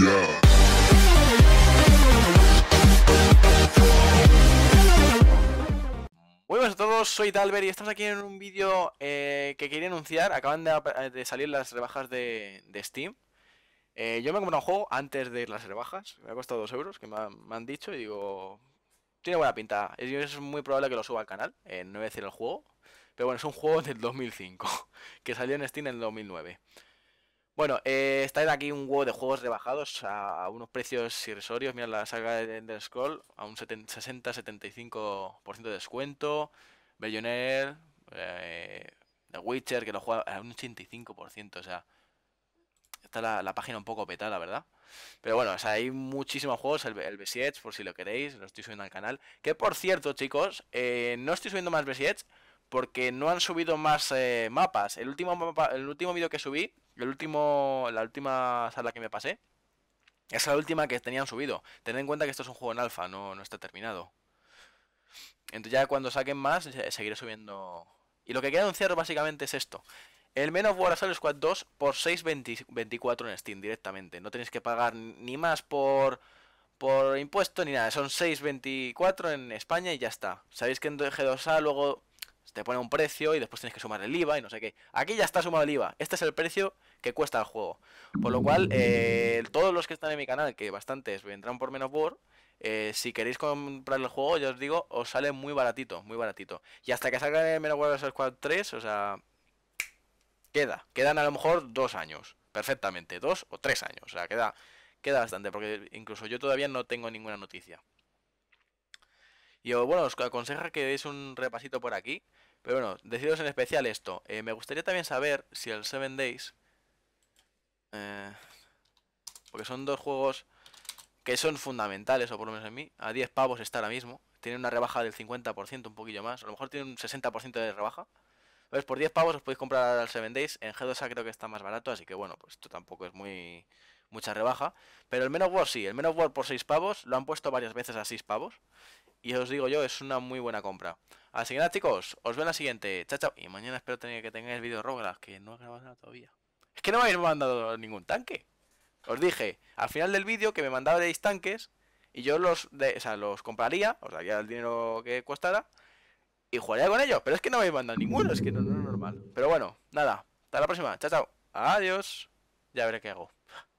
Muy buenas a todos, soy Dalber y estamos aquí en un vídeo eh, que quería anunciar. Acaban de, salir las rebajas de, Steam. Eh, yo me he comprado un juego antes de las rebajas, me ha costado 2 euros, que me, han, dicho, y digo, tiene buena pinta. Es, muy probable que lo suba al canal, eh, no voy a decir el juego, pero bueno, es un juego del 2005, que salió en Steam en el 2009. Bueno, eh, está aquí un huevo de juegos rebajados a unos precios irrisorios. Mira la saga de Ender Scroll a un 60-75% de descuento. Bellionaire, eh, The Witcher, que lo juega a un 85%. O sea, está la, página un poco petada, ¿verdad? Pero bueno, hay muchísimos juegos, el, el por si lo queréis, lo estoy subiendo al canal. Que por cierto, chicos, eh, no estoy subiendo más Besiege porque no han subido más eh, mapas. El último video el último vídeo que subí, el último, la última sala que me pasé, es la última que tenían subido. Tened en cuenta que esto es un juego en alfa, no, no está terminado. Entonces ya cuando saquen más, seguiré subiendo. Y lo que queda anunciar básicamente es esto. El menos of War Assault Squad 2 por 6.24 en Steam directamente. No tenéis que pagar ni más por, por impuesto ni nada. Son 6.24 en España y ya está. Sabéis que en G2A luego te pone un precio y después tienes que sumar el IVA y no sé qué. Aquí ya está sumado el IVA. Este es el precio que cuesta el juego. Por lo cual, eh, todos los que están en mi canal, que bastantes vendrán por menos eh, si queréis comprar el juego, ya os digo, os sale muy baratito, muy baratito. Y hasta que salga el Menos War Squad 3, o sea, queda. Quedan a lo mejor dos años, perfectamente, dos o tres años. O sea, queda, queda bastante, porque incluso yo todavía no tengo ninguna noticia. Y bueno, os aconseja que veáis un repasito por aquí. Pero bueno, decidos en especial esto. Eh, me gustaría también saber si el 7 Days... Eh, porque son dos juegos que son fundamentales, o por lo menos en mí. A 10 pavos está ahora mismo. Tiene una rebaja del 50%, un poquillo más. A lo mejor tiene un 60% de rebaja. Pues por 10 pavos os podéis comprar al 7 Days. En G2A creo que está más barato, así que bueno, pues esto tampoco es muy mucha rebaja. Pero el menos of War sí, el menos of War por 6 pavos lo han puesto varias veces a 6 pavos. Y os digo yo, es una muy buena compra. Así que nada, chicos, os veo en la siguiente. Chao, chao. Y mañana espero que tengáis vídeo Roblox que no he grabado nada todavía. Es que no me habéis mandado ningún tanque. Os dije al final del vídeo que me mandabais tanques y yo los, de, o sea, los compraría, os daría el dinero que costara y jugaría con ellos. Pero es que no me habéis mandado ninguno, es que no, no es normal. Pero bueno, nada, hasta la próxima. Chao, chao. Adiós. Ya veré qué hago.